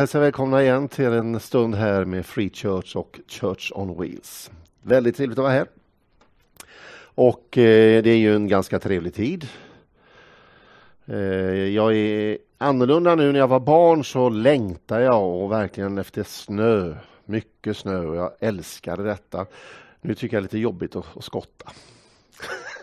Hälsa välkomna igen till en stund här med Free Church och Church on Wheels. Väldigt trevligt att vara här. Och eh, det är ju en ganska trevlig tid. Eh, jag är annorlunda nu. När jag var barn så längtade jag och verkligen efter snö. Mycket snö och jag älskade detta. Nu tycker jag det är lite jobbigt att skotta.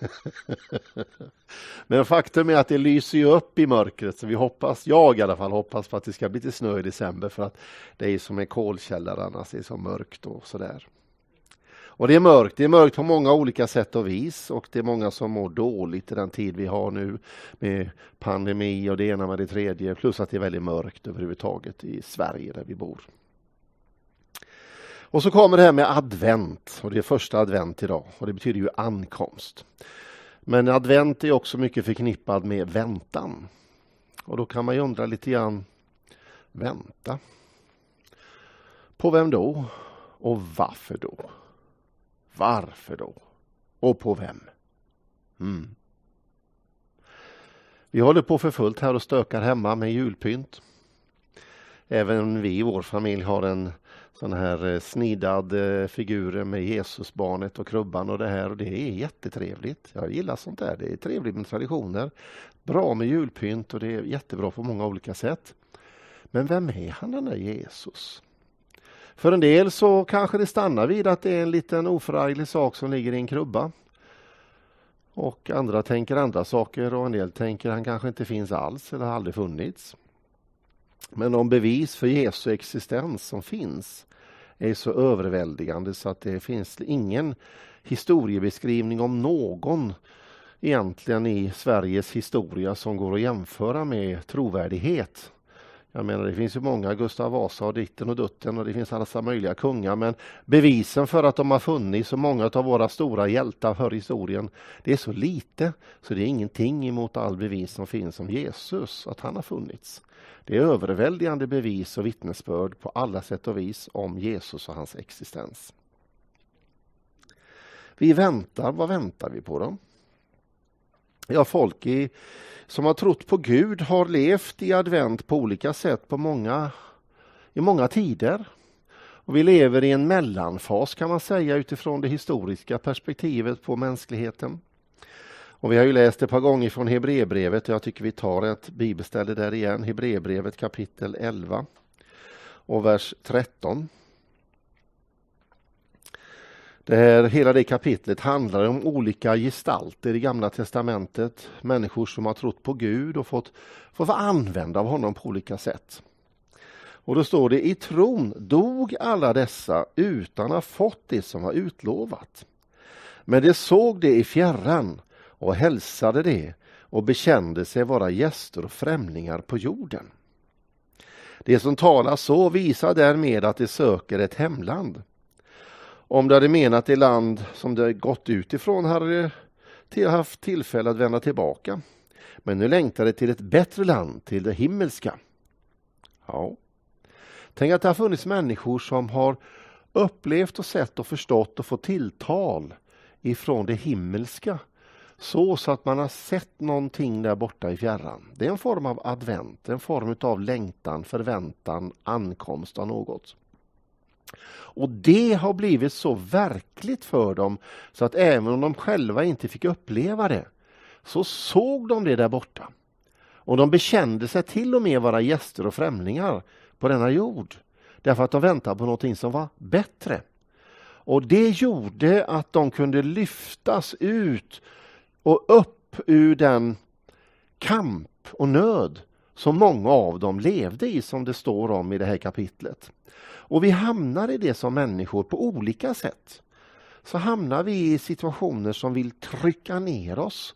Men faktum är att det lyser ju upp i mörkret så vi hoppas, jag i alla fall hoppas på att det ska bli lite snö i december för att det är som en kolkällare annars, det är så mörkt och sådär. Och det är mörkt, det är mörkt på många olika sätt och vis och det är många som mår dåligt i den tid vi har nu med pandemi och det ena med det tredje plus att det är väldigt mörkt överhuvudtaget i Sverige där vi bor. Och så kommer det här med advent och det är första advent idag och det betyder ju ankomst. Men advent är också mycket förknippad med väntan. Och då kan man ju undra lite grann, vänta? På vem då? Och varför då? Varför då? Och på vem? Mm. Vi håller på för fullt här och stökar hemma med julpynt. Även vi i vår familj har en den här eh, snidade eh, figuren med Jesusbarnet och krubban och det här och det är jättetrevligt. Jag gillar sånt där. Det är trevligt med traditioner, bra med julpynt och det är jättebra på många olika sätt. Men vem är han den där Jesus? För en del så kanske det stannar vid att det är en liten oförarglig sak som ligger i en krubba. Och andra tänker andra saker och en del tänker att han kanske inte finns alls eller aldrig funnits. Men de bevis för Jesu existens som finns, är så överväldigande så att det finns ingen historiebeskrivning om någon egentligen i Sveriges historia som går att jämföra med trovärdighet. Jag menar, det finns ju många Gustav Vasa och ditten och dutten och det finns alla möjliga kungar, men bevisen för att de har funnits så många av våra stora hjältar för historien, det är så lite så det är ingenting emot all bevis som finns om Jesus, att han har funnits. Det är överväldigande bevis och vittnesbörd på alla sätt och vis om Jesus och hans existens. Vi väntar, vad väntar vi på då? ja, folk i, som har trott på Gud har levt i advent på olika sätt på många, i många tider. Och vi lever i en mellanfas kan man säga utifrån det historiska perspektivet på mänskligheten. Och vi har ju läst ett par gånger från Hebreerbrevet och jag tycker vi tar ett bibelställe där igen, Hebreerbrevet kapitel 11 och vers 13. Det här, hela det kapitlet handlar om olika gestalter i Gamla testamentet. Människor som har trott på Gud och fått, fått vara använda av honom på olika sätt. Och då står det i tron dog alla dessa utan att ha fått det som var utlovat. Men de såg det i fjärran och hälsade det och bekände sig vara gäster och främlingar på jorden. Det som talar så visar därmed att de söker ett hemland. Om du hade menat det land som du gått ut ifrån hade du haft tillfälle att vända tillbaka. Men nu längtar du till ett bättre land, till det himmelska. Ja. Tänk att det har funnits människor som har upplevt och sett och förstått och fått tilltal ifrån det himmelska så, så att man har sett någonting där borta i fjärran. Det är en form av advent, en form av längtan, förväntan, ankomst av något. Och det har blivit så verkligt för dem så att även om de själva inte fick uppleva det så såg de det där borta. Och de bekände sig till och med vara gäster och främlingar på denna jord därför att de väntade på någonting som var bättre. Och det gjorde att de kunde lyftas ut och upp ur den kamp och nöd som många av dem levde i som det står om i det här kapitlet. Och vi hamnar i det som människor på olika sätt. Så hamnar vi i situationer som vill trycka ner oss,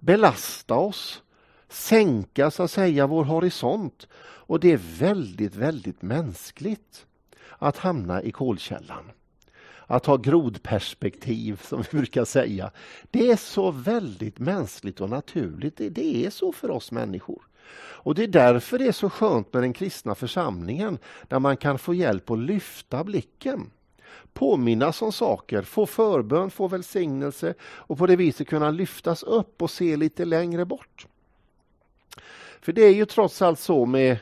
belasta oss, sänka så att säga vår horisont. Och det är väldigt, väldigt mänskligt att hamna i kolkällan. Att ha grodperspektiv som vi brukar säga. Det är så väldigt mänskligt och naturligt. Det är så för oss människor. Och Det är därför det är så skönt med den kristna församlingen, där man kan få hjälp att lyfta blicken. Påminnas om saker, få förbön, få välsignelse och på det viset kunna lyftas upp och se lite längre bort. För det är ju trots allt så med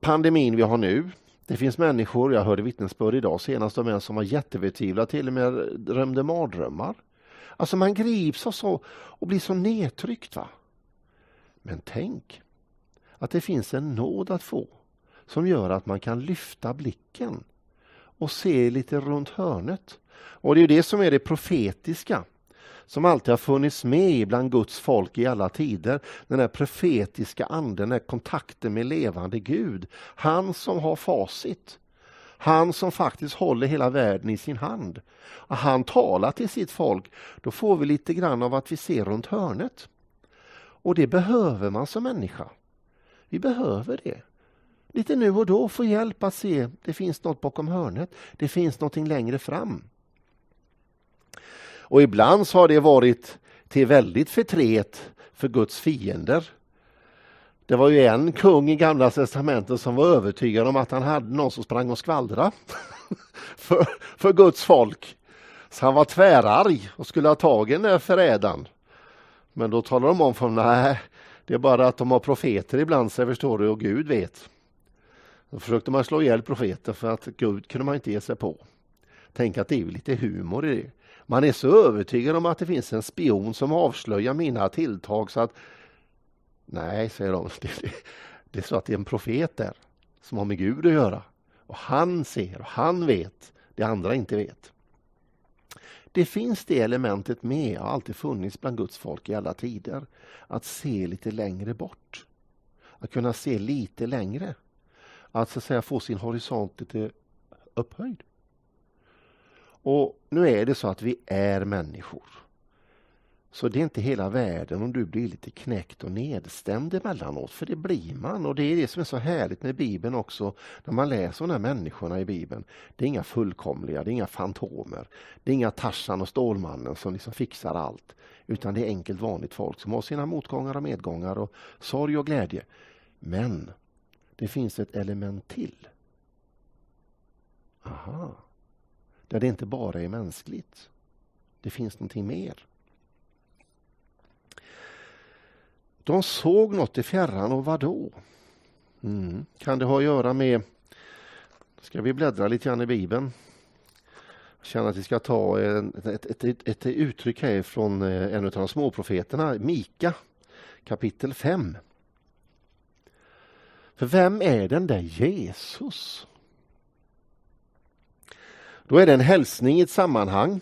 pandemin vi har nu, det finns människor, jag hörde vittnesbörd idag senast om en som var jättebetvivlad, till och med drömde mardrömmar. Alltså man grips av så och blir så nedtryckt. Va? Men tänk att det finns en nåd att få som gör att man kan lyfta blicken och se lite runt hörnet. Och det är det som är det profetiska som alltid har funnits med bland Guds folk i alla tider. Den här profetiska anden, den här kontakten med levande Gud. Han som har facit. Han som faktiskt håller hela världen i sin hand. Och han talar till sitt folk. Då får vi lite grann av att vi ser runt hörnet. Och det behöver man som människa. Vi behöver det. Lite nu och då få hjälp att se det finns något bakom hörnet. Det finns någonting längre fram. Och ibland har det varit till väldigt förtret för Guds fiender. Det var ju en kung i Gamla testamentet som var övertygad om att han hade någon som sprang och skvallrade för, för Guds folk. Så han var tvärarg och skulle ha tagit den där förrädaren. Men då talar de om för honom, nej, det är bara att de har profeter ibland sig förstår du och Gud vet. Då försökte man slå ihjäl profeten, för att Gud kunde man inte ge sig på. Tänk att det är lite humor i det. Man är så övertygad om att det finns en spion som avslöjar mina tilltag så att Nej, säger de, det, det, det är så att det är en profet där som har med Gud att göra. Och han ser och han vet det andra inte vet. Det finns det elementet med, har alltid funnits bland Guds folk i alla tider, att se lite längre bort. Att kunna se lite längre. Att så att säga få sin horisont lite upphöjd. Och nu är det så att vi är människor. Så det är inte hela världen om du blir lite knäckt och nedstämd emellanåt, för det blir man. Och det är det som är så härligt med Bibeln också, när man läser de här människorna i Bibeln. Det är inga fullkomliga, det är inga fantomer. Det är inga Tarzan och Stålmannen som liksom fixar allt. Utan det är enkelt vanligt folk som har sina motgångar och medgångar och sorg och glädje. Men det finns ett element till. Aha. Där det inte bara är mänskligt. Det finns någonting mer. De såg något i fjärran och vad då? Mm. Kan det ha att göra med, ska vi bläddra lite grann i Bibeln? Jag känner att vi ska ta ett, ett, ett, ett uttryck här från eh, en av de småprofeterna, Mika kapitel 5. För vem är den där Jesus? Då är det en hälsning i ett sammanhang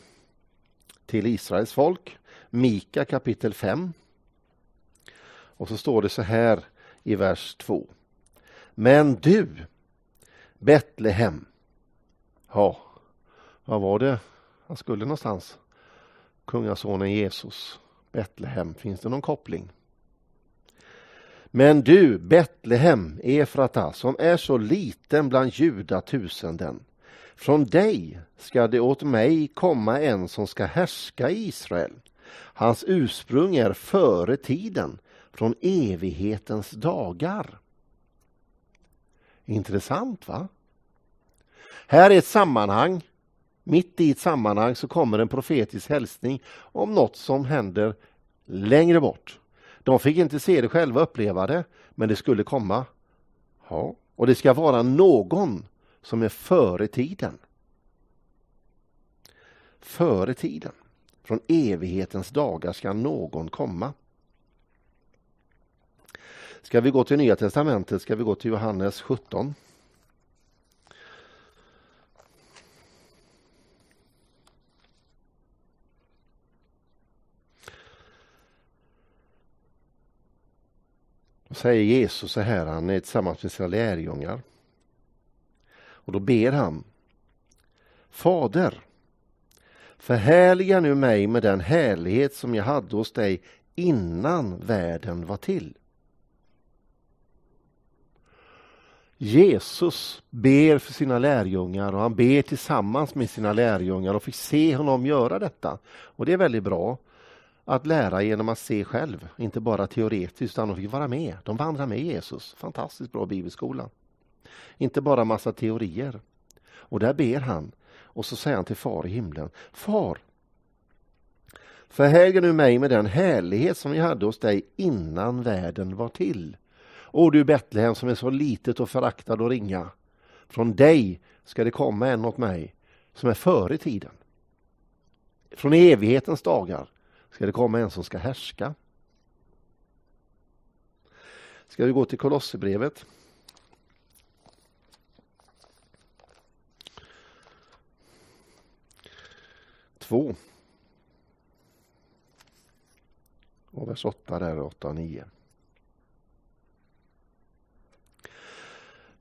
till Israels folk, Mika kapitel 5 och så står det så här i vers 2. Men du, Betlehem. Ja, vad var det han skulle någonstans? Kungasonen Jesus, Betlehem. Finns det någon koppling? Men du, Betlehem, Efrata, som är så liten bland judatusenden. Från dig ska det åt mig komma en som ska härska i Israel. Hans ursprung är före tiden från evighetens dagar. Intressant va? Här är ett sammanhang. Mitt i ett sammanhang så kommer en profetisk hälsning om något som händer längre bort. De fick inte se det själva, uppleva det, men det skulle komma. Ja. Och det ska vara någon som är före tiden. Före tiden. Från evighetens dagar ska någon komma. Ska vi gå till Nya Testamentet ska vi gå till Johannes 17. Då säger Jesus så här, han är tillsammans med sina lärjungar. Och då ber han. Fader, förhärliga nu mig med den härlighet som jag hade hos dig innan världen var till. Jesus ber för sina lärjungar och han ber tillsammans med sina lärjungar och fick se honom göra detta. Och det är väldigt bra att lära genom att se själv, inte bara teoretiskt utan de fick vara med. De vandrar med Jesus. Fantastiskt bra bibelskola. Inte bara massa teorier. Och där ber han och så säger han till far i himlen. Far, förhäger nu mig med den härlighet som jag hade hos dig innan världen var till. O du Betlehem som är så litet och föraktad och ringa. Från dig ska det komma en åt mig som är före tiden. Från evighetens dagar ska det komma en som ska härska. Ska vi gå till Kolosserbrevet? Två. Och vers 8 där, 8 och 9.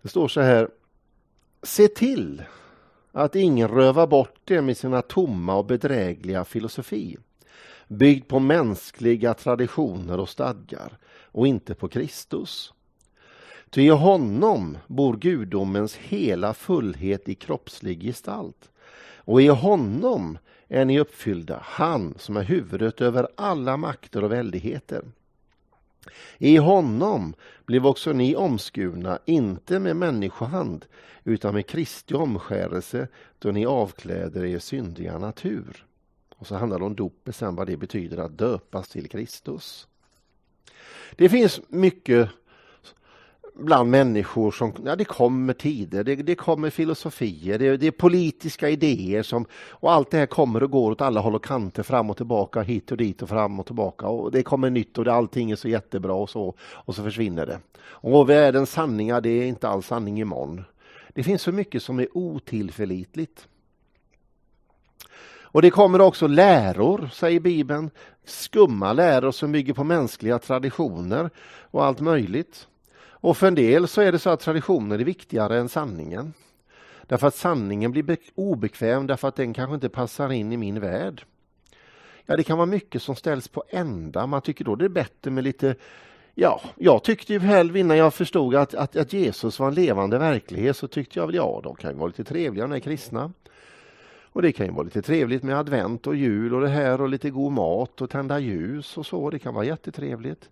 Det står så här. Se till att ingen rövar bort det med sina tomma och bedrägliga filosofi byggd på mänskliga traditioner och stadgar och inte på Kristus. Ty i honom bor gudomens hela fullhet i kroppslig gestalt och i honom är ni uppfyllda, han som är huvudet över alla makter och väldigheter. I honom blev också ni omskurna, inte med människohand, utan med Kristi omskärelse, då ni avkläder er syndiga natur. Och så handlar det om dopet sen, vad det betyder att döpas till Kristus. Det finns mycket bland människor som, ja det kommer tider, det, det kommer filosofier, det, det, är politiska idéer som, och allt det här kommer och går åt alla håll och kanter, fram och tillbaka, hit och dit och fram och tillbaka och det kommer nytt och det, allting är så jättebra och så, och så försvinner det. Och världens sanningar, det är inte all sanning imorgon. Det finns så mycket som är otillförlitligt. Och det kommer också läror, säger Bibeln, skumma läror som bygger på mänskliga traditioner och allt möjligt. Och för en del så är det så att traditionen är viktigare än sanningen. Därför att sanningen blir obekväm därför att den kanske inte passar in i min värld. Ja, det kan vara mycket som ställs på ända. Man tycker då det är bättre med lite Ja, jag tyckte ju själv innan jag förstod att, att, att, Jesus var en levande verklighet så tyckte jag väl ja, de kan ju vara lite trevliga när kristna. Och det kan ju vara lite trevligt med advent och jul och det här och lite god mat och tända ljus och så. Det kan vara jättetrevligt.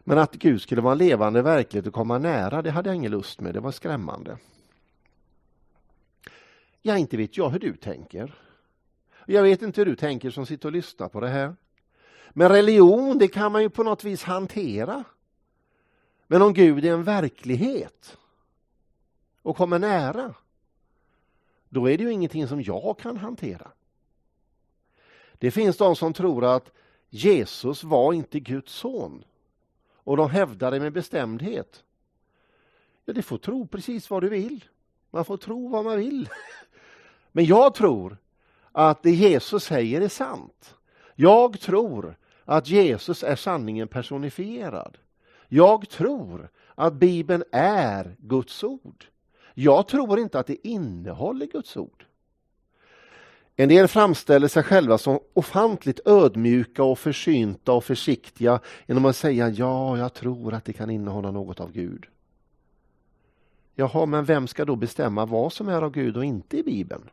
Men att Gud skulle vara en levande verklighet och komma nära, det hade jag ingen lust med. Det var skrämmande. Ja, inte vet jag hur du tänker. Jag vet inte hur du tänker som sitter och lyssnar på det här. Men religion, det kan man ju på något vis hantera. Men om Gud är en verklighet och kommer nära, då är det ju ingenting som jag kan hantera. Det finns de som tror att Jesus var inte Guds son och de hävdar det med bestämdhet. Ja, du får tro precis vad du vill. Man får tro vad man vill. Men jag tror att det Jesus säger är sant. Jag tror att Jesus är sanningen personifierad. Jag tror att Bibeln är Guds ord. Jag tror inte att det innehåller Guds ord. En del framställer sig själva som ofantligt ödmjuka och försynta och försiktiga genom att säga ja, jag tror att det kan innehålla något av Gud. Jaha, men vem ska då bestämma vad som är av Gud och inte i Bibeln?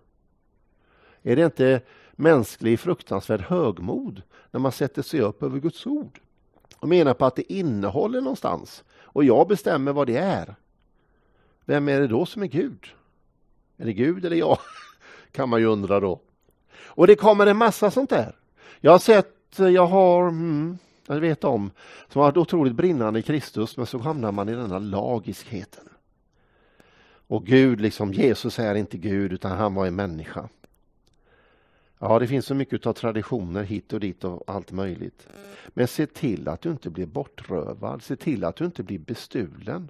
Är det inte mänsklig fruktansvärd högmod när man sätter sig upp över Guds ord och menar på att det innehåller någonstans och jag bestämmer vad det är? Vem är det då som är Gud? Är det Gud eller jag? kan man ju undra då. Och det kommer en massa sånt där. Jag har sett, jag har, mm, jag vet om, som har varit otroligt brinnande i Kristus men så hamnar man i denna lagiskheten. Och Gud, liksom Jesus är inte Gud utan han var en människa. Ja, det finns så mycket av traditioner hit och dit och allt möjligt. Men se till att du inte blir bortrövad, se till att du inte blir bestulen.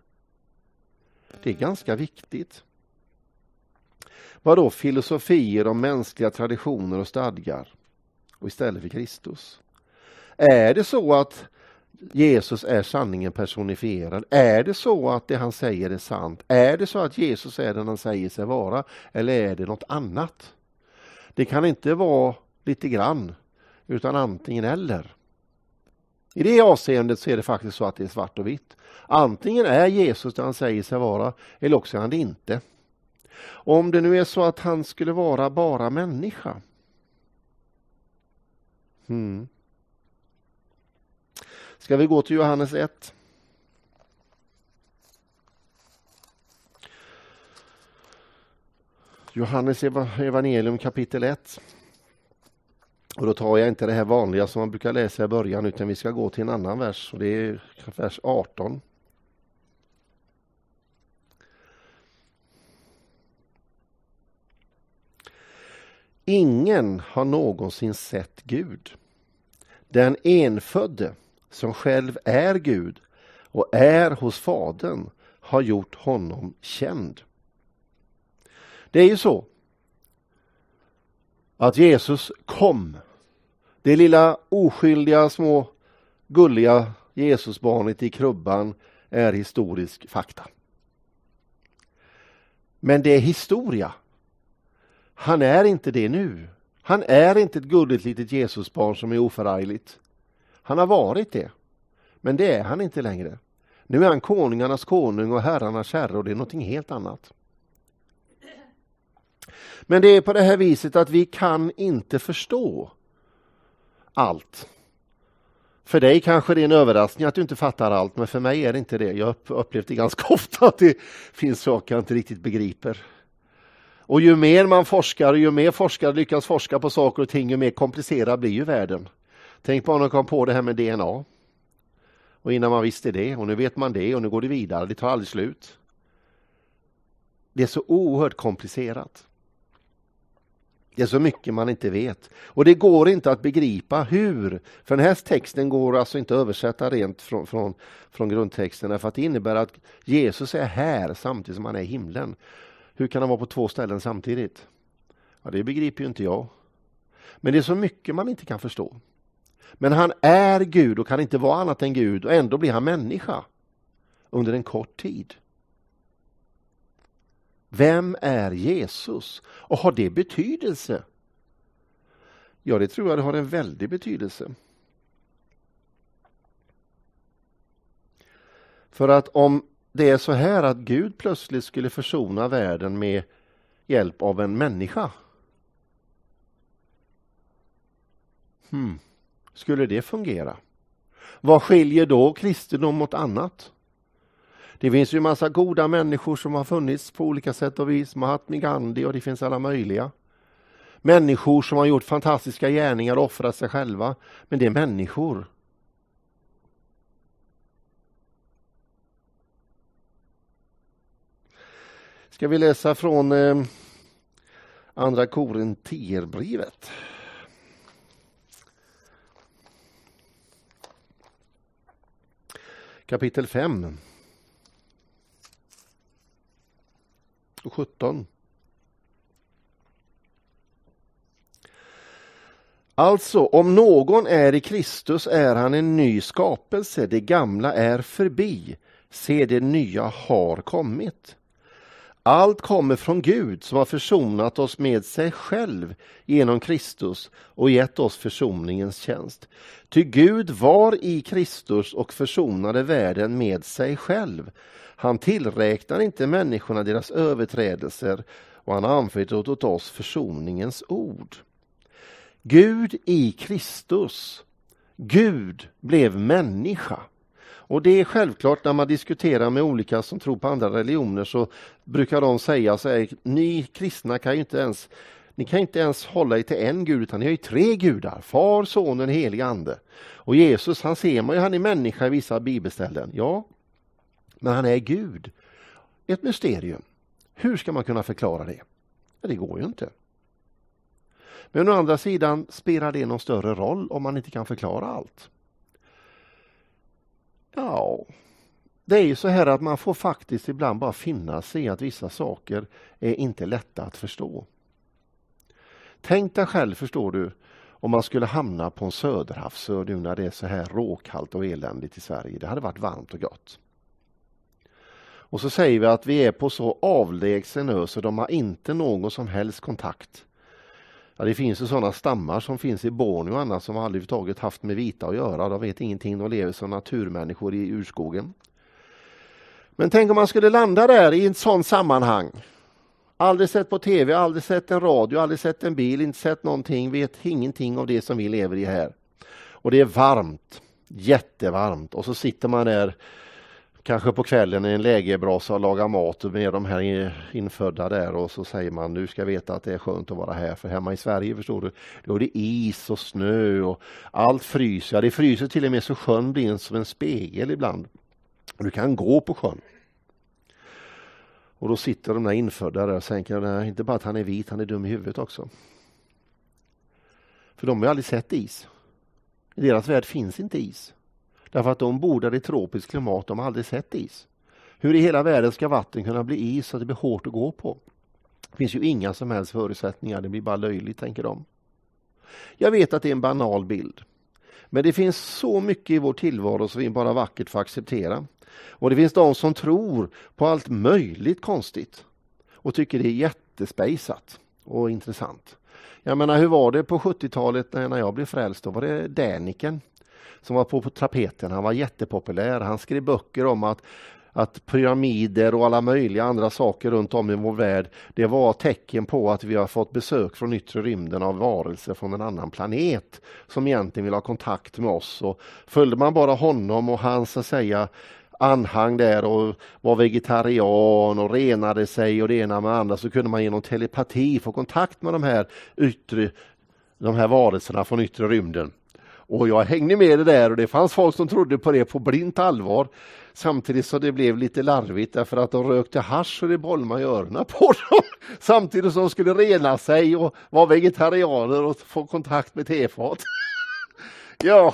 Det är ganska viktigt vadå filosofier om mänskliga traditioner och stadgar och istället för Kristus? Är det så att Jesus är sanningen personifierad? Är det så att det han säger är sant? Är det så att Jesus är den han säger sig vara? Eller är det något annat? Det kan inte vara lite grann, utan antingen eller. I det avseendet så är det faktiskt så att det är svart och vitt. Antingen är Jesus det han säger sig vara, eller också är han det inte. Om det nu är så att han skulle vara bara människa. Hmm. Ska vi gå till Johannes 1? Johannes evangelium kapitel 1. Och då tar jag inte det här vanliga som man brukar läsa i början utan vi ska gå till en annan vers och det är vers 18. Ingen har någonsin sett Gud. Den enfödde, som själv är Gud och är hos Fadern, har gjort honom känd. Det är ju så att Jesus kom. Det lilla oskyldiga små gulliga Jesusbarnet i krubban är historisk fakta. Men det är historia. Han är inte det nu. Han är inte ett gulligt litet Jesusbarn som är oförargligt. Han har varit det. Men det är han inte längre. Nu är han konungarnas konung och herrarnas herre och det är någonting helt annat. Men det är på det här viset att vi kan inte förstå allt. För dig kanske det är en överraskning att du inte fattar allt, men för mig är det inte det. Jag har upplevt det ganska ofta att det finns saker jag inte riktigt begriper. Och ju mer man forskar och ju mer forskare lyckas forska på saker och ting, ju mer komplicerad blir ju världen. Tänk bara när man kom på det här med DNA. Och innan man visste det, och nu vet man det och nu går det vidare, det tar aldrig slut. Det är så oerhört komplicerat. Det är så mycket man inte vet. Och det går inte att begripa hur. För den här texten går alltså inte att översätta rent från, från, från grundtexten för att det innebär att Jesus är här samtidigt som han är i himlen. Hur kan han vara på två ställen samtidigt? Ja, det begriper ju inte jag. Men det är så mycket man inte kan förstå. Men han är Gud och kan inte vara annat än Gud och ändå blir han människa under en kort tid. Vem är Jesus? Och har det betydelse? Ja, det tror jag det har en väldig betydelse. För att om det är så här att Gud plötsligt skulle försona världen med hjälp av en människa. Hmm. Skulle det fungera? Vad skiljer då kristendom mot annat? Det finns ju massa goda människor som har funnits på olika sätt och vis, Mahatma Gandhi och det finns alla möjliga. Människor som har gjort fantastiska gärningar och offrat sig själva. Men det är människor. Ska vi läsa från eh, Andra Korinterbrevet? Kapitel 5 17. Alltså, om någon är i Kristus är han en ny skapelse, det gamla är förbi, se det nya har kommit. Allt kommer från Gud som har försonat oss med sig själv genom Kristus och gett oss försoningens tjänst. Ty Gud var i Kristus och försonade världen med sig själv. Han tillräknar inte människorna deras överträdelser och han har anfört åt oss försoningens ord. Gud i Kristus. Gud blev människa. Och det är självklart när man diskuterar med olika som tror på andra religioner så brukar de säga så här, ni kristna kan ju inte ens ni kan inte ens hålla er till en gud utan ni har ju tre gudar, far, sonen, helig ande. Och Jesus han ser man ju, han är människa i vissa bibelställen, ja. Men han är Gud. Ett mysterium. Hur ska man kunna förklara det? Ja, det går ju inte. Men å andra sidan spelar det någon större roll om man inte kan förklara allt. Ja, det är ju så här att man får faktiskt ibland bara finna sig i att vissa saker är inte lätta att förstå. Tänk dig själv, förstår du, om man skulle hamna på en söderhavsö när det är så här råkallt och eländigt i Sverige. Det hade varit varmt och gott. Och så säger vi att vi är på så avlägsen ö så de har inte någon som helst kontakt Ja, det finns ju sådana stammar som finns i Borneo och annat som aldrig överhuvudtaget haft med vita att göra. De vet ingenting, de lever som naturmänniskor i urskogen. Men tänk om man skulle landa där i ett sådant sammanhang. Aldrig sett på tv, aldrig sett en radio, aldrig sett en bil, inte sett någonting, vet ingenting av det som vi lever i här. Och det är varmt, jättevarmt och så sitter man där kanske på kvällen i en lägerbrasa och lagar mat med de här infödda där och så säger man nu ska veta att det är skönt att vara här för hemma i Sverige förstår du, då är det is och snö och allt fryser. Ja, det fryser till och med så sjön blir som en spegel ibland. Du kan gå på sjön. Och då sitter de där infödda där och tänker, inte bara att han är vit, han är dum i huvudet också. För de har ju aldrig sett is. I deras värld finns inte is. Därför att de bor där i tropiskt klimat, de har aldrig sett is. Hur i hela världen ska vatten kunna bli is så att det blir hårt att gå på? Det finns ju inga som helst förutsättningar, det blir bara löjligt, tänker de. Jag vet att det är en banal bild. Men det finns så mycket i vår tillvaro som vi bara vackert får acceptera. Och det finns de som tror på allt möjligt konstigt och tycker det är jättespejsat och intressant. Jag menar, hur var det på 70-talet när jag blev frälst? Då var det Däniken som var på, på tapeten. Han var jättepopulär. Han skrev böcker om att att pyramider och alla möjliga andra saker runt om i vår värld, det var tecken på att vi har fått besök från yttre rymden av varelser från en annan planet som egentligen vill ha kontakt med oss. Och följde man bara honom och hans att säga anhang där och var vegetarian och renade sig och det ena med det andra så kunde man genom telepati få kontakt med de här yttre de här varelserna från yttre rymden. Och jag hängde med det där och det fanns folk som trodde på det på blint allvar. Samtidigt så det blev lite larvigt därför att de rökte hasch och det bolmade i öronen på dem. Samtidigt som de skulle rena sig och vara vegetarianer och få kontakt med tefat. ja,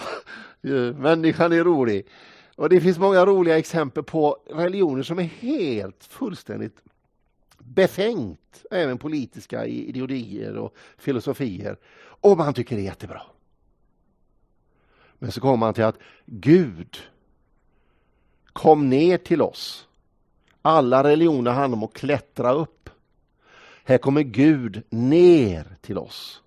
människan är rolig. Och det finns många roliga exempel på religioner som är helt fullständigt befängt, även politiska ideologier och filosofier. Och man tycker det är jättebra. Men så kommer han till att Gud kom ner till oss. Alla religioner handlar om att klättra upp. Här kommer Gud ner till oss.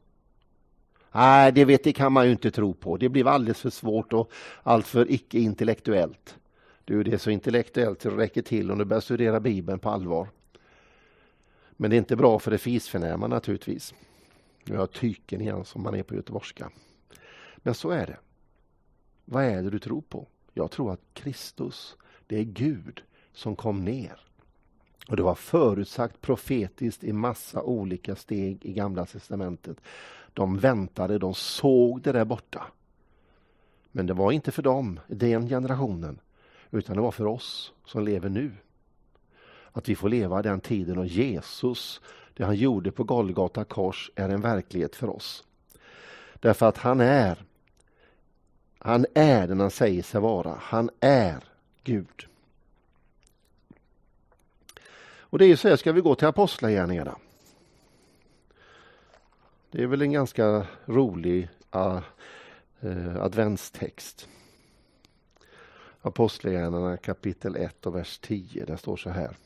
Nej, det, vet, det kan man ju inte tro på. Det blir alldeles för svårt och alltför icke-intellektuellt. Du, det är så intellektuellt att det räcker till om du börjar studera Bibeln på allvar. Men det är inte bra för det fisförnäma naturligtvis. Nu har jag tyken igen som man är på göteborgska. Men så är det. Vad är det du tror på? Jag tror att Kristus, det är Gud som kom ner. Och det var förutsagt profetiskt i massa olika steg i Gamla testamentet. De väntade, de såg det där borta. Men det var inte för dem, den generationen, utan det var för oss som lever nu. Att vi får leva den tiden och Jesus, det han gjorde på Golgata kors, är en verklighet för oss. Därför att han är han är den han säger sig vara. Han är Gud. Och det är så här, ska vi gå till Apostlagärningarna? Det är väl en ganska rolig uh, uh, adventstext. Apostlagärningarna kapitel 1 och vers 10, där står så här.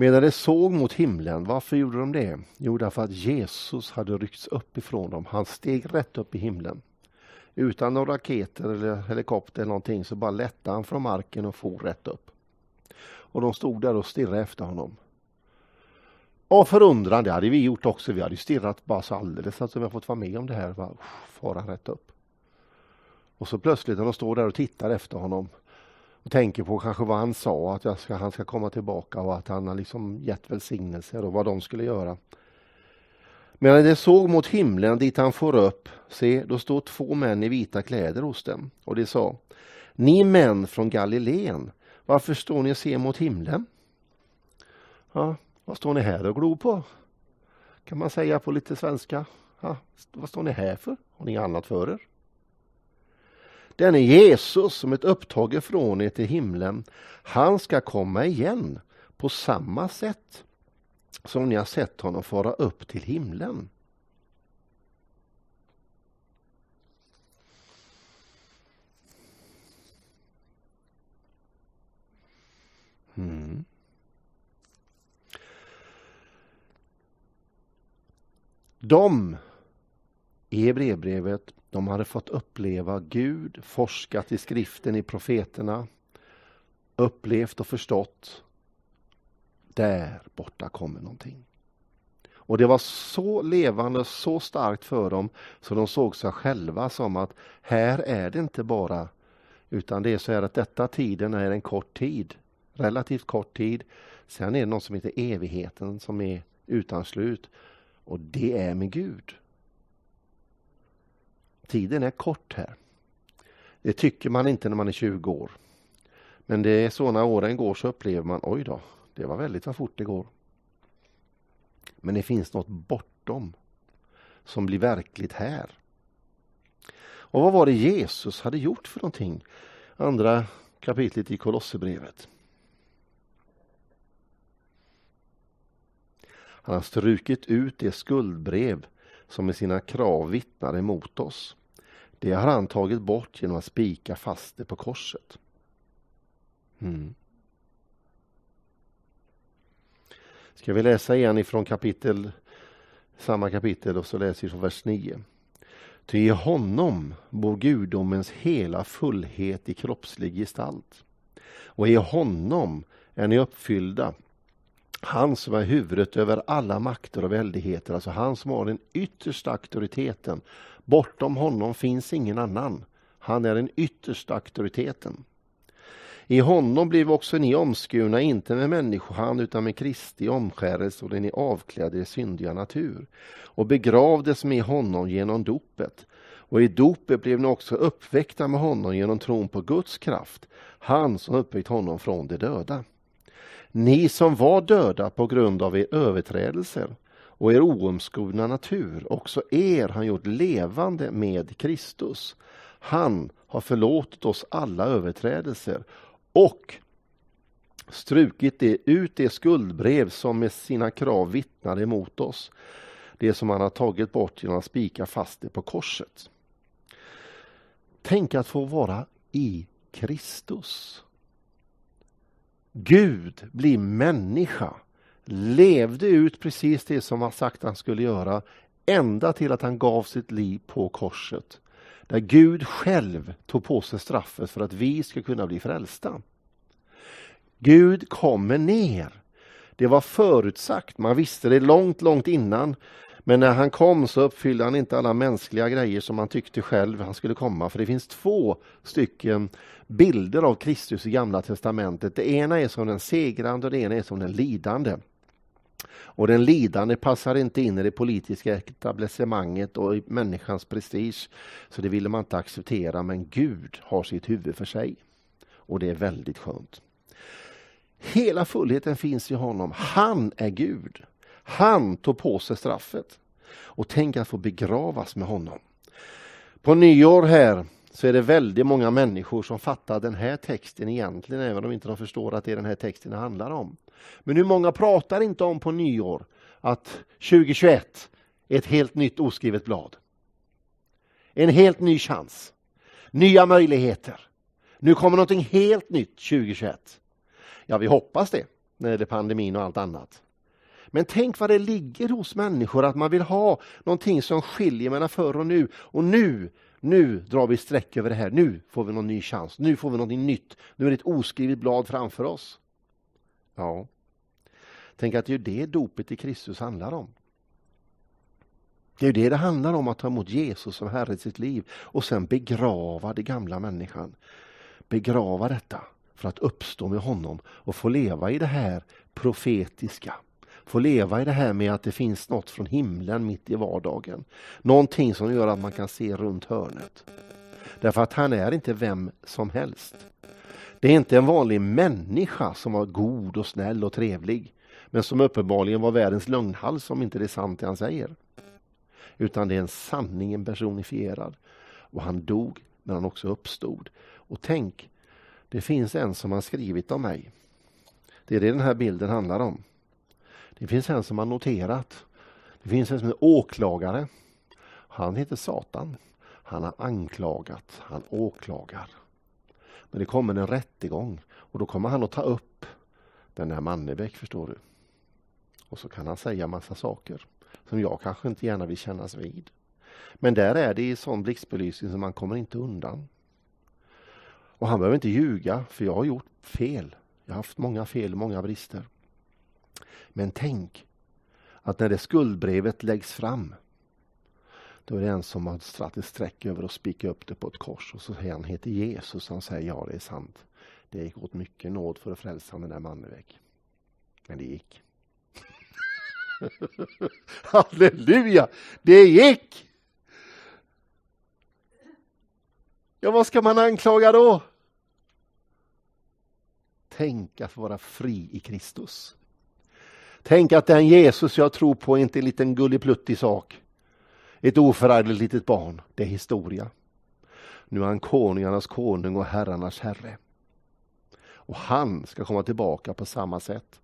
Medan de såg mot himlen, varför gjorde de det? Jo, därför att Jesus hade ryckts upp ifrån dem. Han steg rätt upp i himlen. Utan några raketer eller helikopter eller någonting så bara lättade han från marken och for rätt upp. Och de stod där och stirrade efter honom. Av förundran, det hade vi gjort också. Vi hade stirrat bara så alldeles att vi har fått vara med om det här. Bara, fara rätt upp. Och så plötsligt när de står där och tittar efter honom och tänker på kanske vad han sa, att ska, han ska komma tillbaka och att han har liksom gett välsignelse och vad de skulle göra. Men när de såg mot himlen dit han for upp, se, då stod två män i vita kläder hos dem och de sa, ni män från Galileen, varför står ni och ser mot himlen? Ja, vad står ni här och glor på? Kan man säga på lite svenska. Ja, vad står ni här för? Har ni annat för er? Denne Jesus som ett upptag från er till himlen, han ska komma igen på samma sätt som ni har sett honom fara upp till himlen. Mm. De i Hebreerbrevet de hade fått uppleva Gud, forskat i skriften, i profeterna, upplevt och förstått. Där borta kommer någonting. Och det var så levande, så starkt för dem, så de såg sig själva som att här är det inte bara, utan det är så här att detta tiden är en kort tid, relativt kort tid. Sen är det något som heter evigheten som är utan slut och det är med Gud tiden är kort här. Det tycker man inte när man är 20 år. Men det är så när åren går så upplever man, oj då, det var väldigt vad fort det går. Men det finns något bortom som blir verkligt här. Och vad var det Jesus hade gjort för någonting? Andra kapitlet i Kolosserbrevet. Han har strukit ut det skuldbrev som med sina krav vittnar emot oss. Det har han tagit bort genom att spika fast det på korset. Mm. Ska vi läsa igen ifrån kapitel, samma kapitel och så läser vi från vers 9. Ty i honom bor gudomens hela fullhet i kroppslig gestalt. Och i honom är ni uppfyllda. Han som är huvudet över alla makter och väldigheter, alltså han som har den yttersta auktoriteten Bortom honom finns ingen annan. Han är den yttersta auktoriteten. I honom blev också ni omskurna, inte med människohand utan med Kristi omskärelse och den ni avklädde i syndiga natur och begravdes med honom genom dopet. Och i dopet blev ni också uppväckta med honom genom tron på Guds kraft, han som uppväckt honom från de döda. Ni som var döda på grund av er överträdelser och er oomskurna natur. Också er han gjort levande med Kristus. Han har förlåtit oss alla överträdelser och strukit det, ut det skuldbrev som med sina krav vittnade emot oss. Det som han har tagit bort genom att spika fast det på korset. Tänk att få vara i Kristus. Gud blir människa levde ut precis det som han sagt han skulle göra ända till att han gav sitt liv på korset. Där Gud själv tog på sig straffet för att vi ska kunna bli frälsta. Gud kommer ner. Det var förutsagt, man visste det långt, långt innan. Men när han kom så uppfyllde han inte alla mänskliga grejer som han tyckte själv han skulle komma. För det finns två stycken bilder av Kristus i Gamla Testamentet. Det ena är som den segrande och det ena är som den lidande. Och den lidande passar inte in i det politiska etablissemanget och i människans prestige. Så det ville man inte acceptera, men Gud har sitt huvud för sig. Och det är väldigt skönt. Hela fullheten finns i honom. Han är Gud. Han tog på sig straffet. Och tänk att få begravas med honom. På nyår här så är det väldigt många människor som fattar den här texten egentligen, även om inte de förstår att det är den här texten det handlar om. Men hur många pratar inte om på nyår att 2021 är ett helt nytt oskrivet blad? En helt ny chans, nya möjligheter. Nu kommer någonting helt nytt 2021. Ja, vi hoppas det när det gäller pandemin och allt annat. Men tänk vad det ligger hos människor att man vill ha någonting som skiljer mellan förr och nu. Och nu, nu drar vi streck över det här. Nu får vi någon ny chans. Nu får vi någonting nytt. Nu är det ett oskrivet blad framför oss. Ja. Tänk att det är det dopet i Kristus handlar om. Det är det det handlar om, att ta emot Jesus som Herre i sitt liv och sen begrava den gamla människan. Begrava detta för att uppstå med honom och få leva i det här profetiska. Få leva i det här med att det finns något från himlen mitt i vardagen. Någonting som gör att man kan se runt hörnet. Därför att han är inte vem som helst. Det är inte en vanlig människa som var god och snäll och trevlig, men som uppenbarligen var världens lögnhals om inte det är sant det han säger. Utan det är en sanning personifierad. Och han dog, men han också uppstod. Och tänk, det finns en som har skrivit om mig. Det är det den här bilden handlar om. Det finns en som har noterat. Det finns en som är åklagare. Han heter Satan. Han har anklagat, han åklagar. Men det kommer en rättegång och då kommer han att ta upp den här Mannebäck, förstår du. Och så kan han säga massa saker som jag kanske inte gärna vill kännas vid. Men där är det i sån blixtbelysning som man kommer inte undan. Och han behöver inte ljuga, för jag har gjort fel. Jag har haft många fel, många brister. Men tänk att när det skuldbrevet läggs fram då är det en som har stratt ett streck över och spikat upp det på ett kors och så säger han, heter Jesus. Han säger, ja det är sant. Det gick åt mycket nåd för att frälsa den där Manneväck. Men det gick. Halleluja! Det gick! Ja, vad ska man anklaga då? Tänk att vara fri i Kristus. Tänk att den Jesus jag tror på inte är en liten gulliplutt i sak. Ett oförargligt litet barn, det är historia. Nu är han konungarnas konung och herrarnas herre. Och han ska komma tillbaka på samma sätt.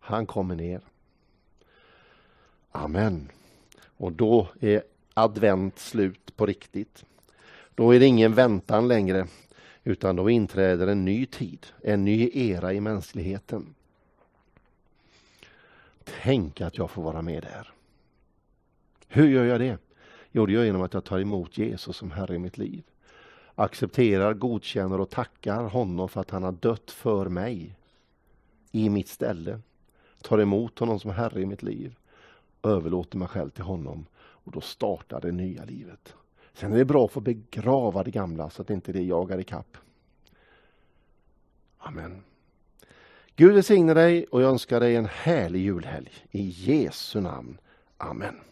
Han kommer ner. Amen. Och då är advent slut på riktigt. Då är det ingen väntan längre, utan då inträder en ny tid, en ny era i mänskligheten. Tänk att jag får vara med där. Hur gör jag det? Jo, det gör jag genom att jag tar emot Jesus som Herre i mitt liv. Accepterar, godkänner och tackar honom för att han har dött för mig i mitt ställe. Tar emot honom som Herre i mitt liv. Överlåter mig själv till honom och då startar det nya livet. Sen är det bra att få begrava det gamla så att inte det jagar ikapp. Amen. Gud välsigne dig och jag önskar dig en härlig julhelg. I Jesu namn. Amen.